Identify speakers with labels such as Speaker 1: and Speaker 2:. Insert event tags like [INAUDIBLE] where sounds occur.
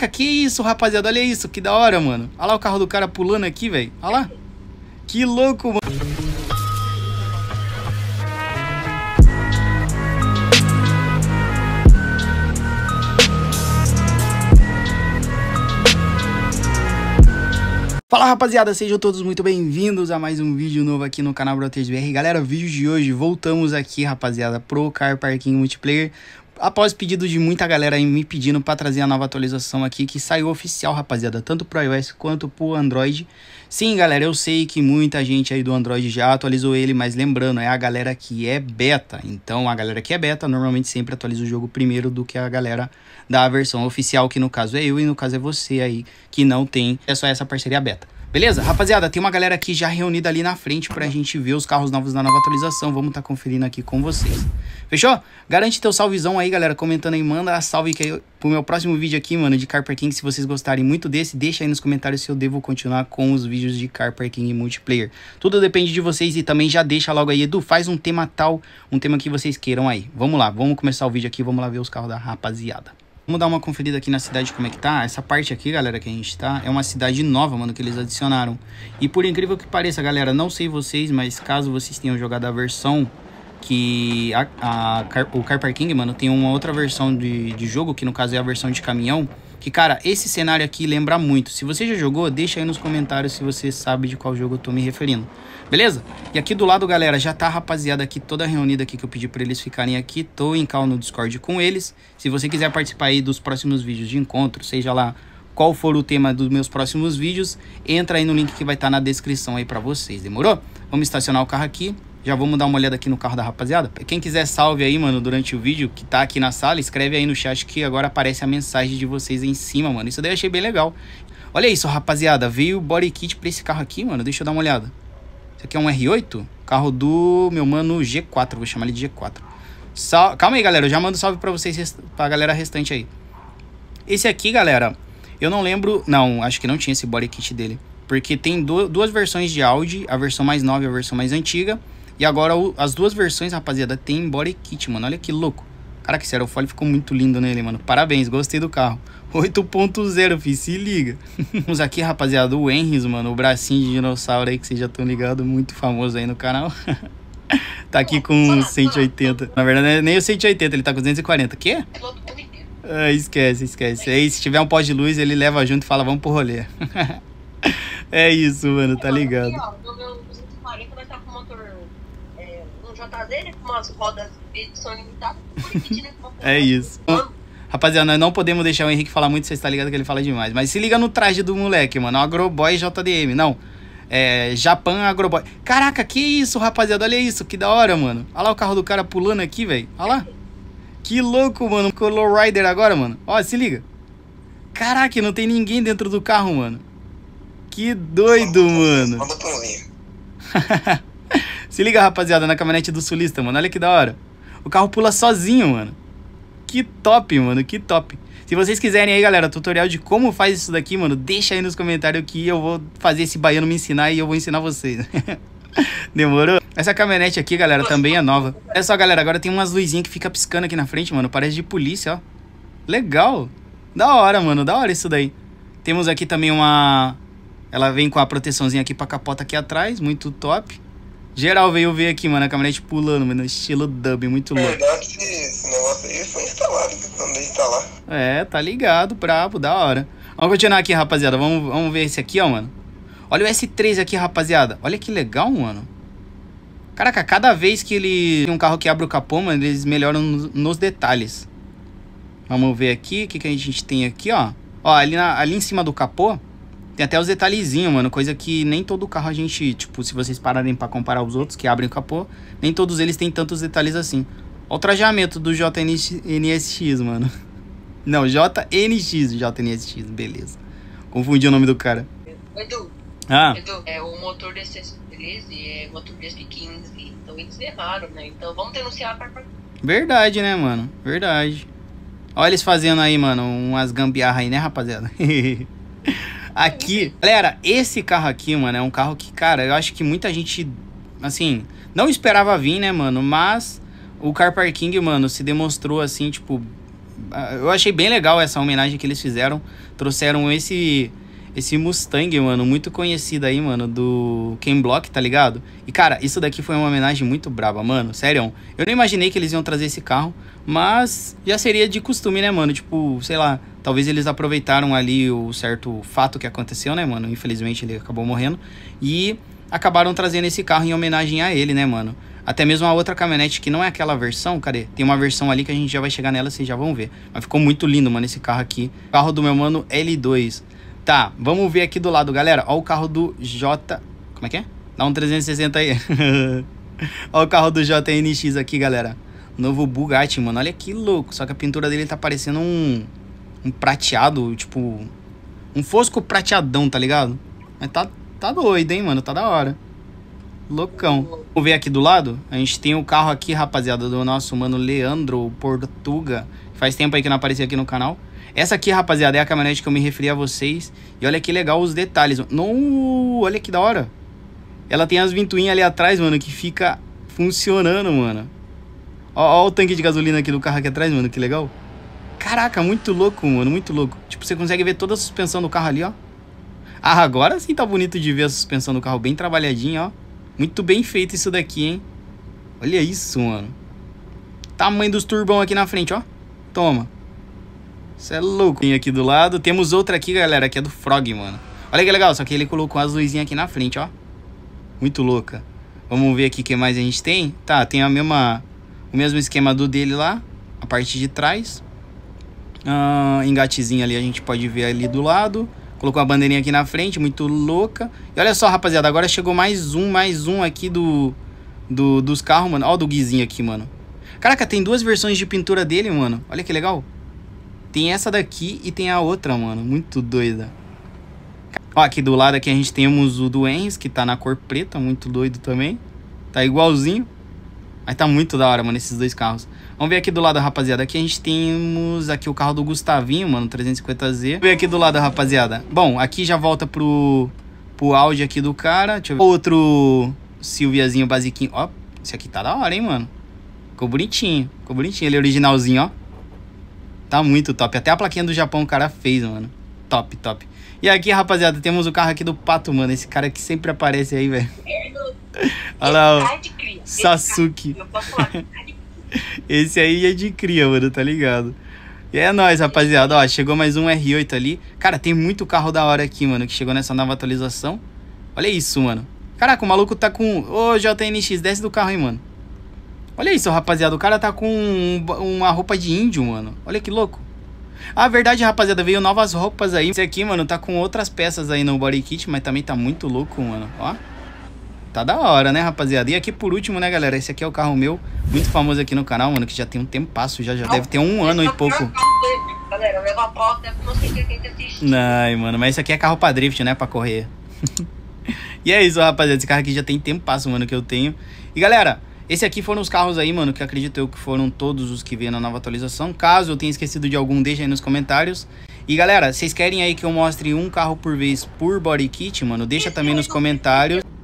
Speaker 1: Caraca, que isso, rapaziada. Olha isso, que da hora, mano. Olha lá o carro do cara pulando aqui, velho. Olha lá. Que louco, mano. Fala rapaziada, sejam todos muito bem-vindos a mais um vídeo novo aqui no canal Brotas BR. Galera, vídeo de hoje, voltamos aqui rapaziada pro Car Parking Multiplayer após pedido de muita galera aí me pedindo para trazer a nova atualização aqui, que saiu oficial, rapaziada, tanto pro iOS quanto pro Android. Sim, galera, eu sei que muita gente aí do Android já atualizou ele, mas lembrando, é a galera que é beta. Então, a galera que é beta normalmente sempre atualiza o jogo primeiro do que a galera da versão oficial, que no caso é eu e no caso é você aí, que não tem, é só essa parceria beta. Beleza? Rapaziada, tem uma galera aqui já reunida ali na frente pra gente ver os carros novos da nova atualização. Vamos tá conferindo aqui com vocês. Fechou? Garante teu salvezão aí, galera. Comentando aí, manda a salve que eu, pro meu próximo vídeo aqui, mano, de Car Parking. Se vocês gostarem muito desse, deixa aí nos comentários se eu devo continuar com os vídeos de Car Parking e multiplayer. Tudo depende de vocês e também já deixa logo aí, Edu, faz um tema tal, um tema que vocês queiram aí. Vamos lá, vamos começar o vídeo aqui, vamos lá ver os carros da rapaziada. Vamos dar uma conferida aqui na cidade como é que tá. Essa parte aqui, galera, que a gente tá, é uma cidade nova, mano, que eles adicionaram. E por incrível que pareça, galera, não sei vocês, mas caso vocês tenham jogado a versão que a, a, o Car Parking, mano, tem uma outra versão de, de jogo, que no caso é a versão de caminhão, que, cara, esse cenário aqui lembra muito. Se você já jogou, deixa aí nos comentários se você sabe de qual jogo eu tô me referindo. Beleza? E aqui do lado, galera, já tá a rapaziada aqui toda reunida aqui que eu pedi pra eles ficarem aqui. Tô em cal no Discord com eles. Se você quiser participar aí dos próximos vídeos de encontro, seja lá qual for o tema dos meus próximos vídeos, entra aí no link que vai estar tá na descrição aí pra vocês, demorou? Vamos estacionar o carro aqui. Já vamos dar uma olhada aqui no carro da rapaziada. Quem quiser salve aí, mano, durante o vídeo que tá aqui na sala, escreve aí no chat que agora aparece a mensagem de vocês aí em cima, mano. Isso daí eu achei bem legal. Olha isso, rapaziada. Veio o body kit pra esse carro aqui, mano. Deixa eu dar uma olhada. Isso aqui é um R8? Carro do meu mano G4. Vou chamar ele de G4. Sal... Calma aí, galera. Eu já mando salve pra vocês, rest... pra galera restante aí. Esse aqui, galera, eu não lembro... Não, acho que não tinha esse body kit dele. Porque tem duas versões de Audi. A versão mais nova e a versão mais antiga. E agora as duas versões, rapaziada, tem body kit, mano. Olha que louco. Caraca, esse aerofólio ficou muito lindo nele, mano. Parabéns, gostei do carro. 8.0, [LAUGHS] fi, se liga. [LAUGHS] Vamos aqui, rapaziada, o Henrys, mano. O bracinho de dinossauro aí que vocês já estão ligados. Muito famoso aí no canal. [LAUGHS] tá aqui com 180. Na verdade, é nem o 180, ele tá com 240. Quê? É ah, esquece, esquece. Aí, se tiver um pó de luz, ele leva junto e fala, vamos pro rolê. é isso, mano, tá ligado. fazerem né, com umas rodas de são né, [LAUGHS] É isso. Rapaziada, nós não podemos deixar o Henrique falar muito, vocês estão tá ligados que ele fala demais. Mas se liga no traje do moleque, mano. Agroboy JDM. Não. É. Japan Agroboy. Caraca, que isso, rapaziada. Olha isso, que da hora, mano. Olha lá o carro do cara pulando aqui, velho. Olha lá. Que louco, mano. Color Rider agora, mano. Ó, se liga. Caraca, não tem ninguém dentro do carro, mano. Que doido, mano. Manda pra mim. [LAUGHS] Se liga, rapaziada, na caminhonete do sulista, mano. Olha que da hora. O carro pula sozinho, mano. Que top, mano. Que top. Se vocês quiserem aí, galera, tutorial de como faz isso daqui, mano, deixa aí nos comentários que eu vou fazer esse baiano me ensinar e eu vou ensinar vocês. [LAUGHS] Demorou? Essa caminhonete aqui, galera, também é nova. Olha só, galera, agora tem umas luzinhas que fica piscando aqui na frente, mano. Parece de polícia, ó. Legal. Da hora, mano. Da hora isso daí. Temos aqui também uma... Ela vem com a proteçãozinha aqui pra capota aqui atrás. Muito top. Geral veio ver aqui, mano, a caminhonete pulando, mano, estilo dub, muito é, louco. É verdade que esse negócio aí foi instalado, mandei instalar. Tá é, tá ligado, brabo, da hora. Vamos continuar aqui, rapaziada. Vamos, vamos ver esse aqui, ó, mano. Olha o S3 aqui, rapaziada. Olha que legal, mano. Caraca, cada vez que ele tem um carro que abre o capô, mano, eles melhoram nos detalhes. Vamos ver aqui o que, que a gente tem aqui, ó. Ó, ali, na, ali em cima do capô, tem até os detalhezinhos, mano, coisa que nem todo carro a gente, tipo, se vocês pararem para comparar os outros que abrem o capô, nem todos eles têm tantos detalhes assim. Olha o trajamento do JNSX, mano. [LAUGHS] Não, JNX, JNSX, beleza. Confundi o nome do cara. Edu, ah. Edu é, o motor desse 13 é o motor desse 15 então eles erraram, né? Então vamos denunciar pra... Verdade, né, mano? Verdade. Olha eles fazendo aí, mano, umas gambiarra aí, né, rapaziada? [LAUGHS] Aqui, galera, esse carro aqui, mano, é um carro que, cara, eu acho que muita gente, assim, não esperava vir, né, mano? Mas o Car Parking, mano, se demonstrou, assim, tipo. Ah, eu achei bem legal essa homenagem que eles fizeram. Trouxeram esse esse Mustang, mano, muito conhecido aí, mano, do Ken Block, tá ligado? E, cara, isso daqui foi uma homenagem muito braba, mano, sério. Eu não imaginei que eles iam trazer esse carro, mas já seria de costume, né, mano? Tipo, sei lá, talvez eles aproveitaram ali o certo fato que aconteceu, né, mano? Infelizmente ele acabou morrendo. E acabaram trazendo esse carro em homenagem a ele, né, mano? Até mesmo a outra caminhonete que não é aquela versão, cadê? Tem uma versão ali que a gente já vai chegar nela, vocês já vão ver. Mas ficou muito lindo, mano, esse carro aqui. carro do meu mano L2. Tá, vamos ver aqui do lado, galera. Ó o carro do J... Como é que é? Dá um 360 aí. [LAUGHS] Ó o carro do JNX aqui, galera. Novo Bugatti, mano. Olha que louco. Só que a pintura dele tá parecendo um... Um prateado, tipo... Um fosco prateadão, tá ligado? Mas tá, tá doido, hein, mano? Tá da hora. Loucão. Vamos ver aqui do lado? A gente tem o carro aqui, rapaziada, do nosso mano Leandro Portuga. Faz tempo aí que não apareceu aqui no canal. Essa aqui, rapaziada, é a caminhonete que eu me referi a vocês. E olha que legal os detalhes. No, olha que da hora. Ela tem as ventoinhas ali atrás, mano, que fica funcionando, mano. Ó, ó, o tanque de gasolina aqui do carro aqui atrás, mano, que legal. Caraca, muito louco, mano, muito louco. Tipo, você consegue ver toda a suspensão do carro ali, ó. Ah, agora sim tá bonito de ver a suspensão do carro bem trabalhadinha, ó. Muito bem feito isso daqui, hein. Olha isso, mano. Tamanho dos turbão aqui na frente, ó. Toma. Isso é louco. Tem aqui do lado. Temos outra aqui, galera, que é do Frog, mano. Olha que legal, só que ele colocou as luzinhas aqui na frente, ó. Muito louca. Vamos ver aqui o que mais a gente tem. Tá, tem a mesma, o mesmo esquema do dele lá, a parte de trás. Ah, engatezinho ali a gente pode ver ali do lado. Colocou a bandeirinha aqui na frente, muito louca. E olha só, rapaziada, agora chegou mais um, mais um aqui do, do dos carros, mano. Ó o do guizinho aqui, mano. Caraca, tem duas versões de pintura dele, mano. Olha que legal. Tem essa daqui e tem a outra, mano. Muito doida. Ó, aqui do lado aqui a gente temos o do Enz, que tá na cor preta, muito doido também. Tá igualzinho. Mas tá muito da hora, mano, esses dois carros. Vamos ver aqui do lado, rapaziada. Aqui a gente temos aqui o carro do Gustavinho, mano, 350Z. Vamos ver aqui do lado, rapaziada. Bom, aqui já volta pro, pro Audi aqui do cara. Deixa eu ver. Outro Silviazinho basiquinho. Ó, esse aqui tá da hora, hein, mano. Ficou bonitinho, ficou bonitinho. Ele é originalzinho, ó. Tá muito top. Até a plaquinha do Japão o cara fez, mano. Top, top. E aqui, rapaziada, temos o carro aqui do Pato, mano. Esse cara que sempre aparece aí, velho. Olha lá, ó. Tá tá Sasuke. Tá [LAUGHS] Esse aí é de cria, mano, tá ligado? E é nóis, rapaziada. Ó, chegou mais um R8 ali. Cara, tem muito carro da hora aqui, mano, que chegou nessa nova atualização. Olha isso, mano. Caraca, o maluco tá com... Ô, JNX, desce do carro aí, mano. Olha isso, rapaziada. O cara tá com uma roupa de índio, mano. Olha que louco. Ah, verdade, rapaziada, veio novas roupas aí. Esse aqui, mano, tá com outras peças aí no body kit, mas também tá muito louco, mano. Ó. Tá da hora, né, rapaziada? E aqui por último, né, galera? Esse aqui é o carro meu, muito famoso aqui no canal, mano, que já tem um tempasso, já, já deve ter um ano e pouco. não é mano, mas esse aqui é carro pra drift, né, pra correr. [LAUGHS] e é isso, rapaziada, esse carro aqui já tem tempasso, mano, que eu tenho. E, galera, esse aqui foram os carros aí, mano, que acredito eu que foram todos os que veio na nova atualização. Caso eu tenha esquecido de algum, deixa aí nos comentários. E galera, vocês querem aí que eu mostre um carro por vez por body kit, mano? Deixa também é nos comentários.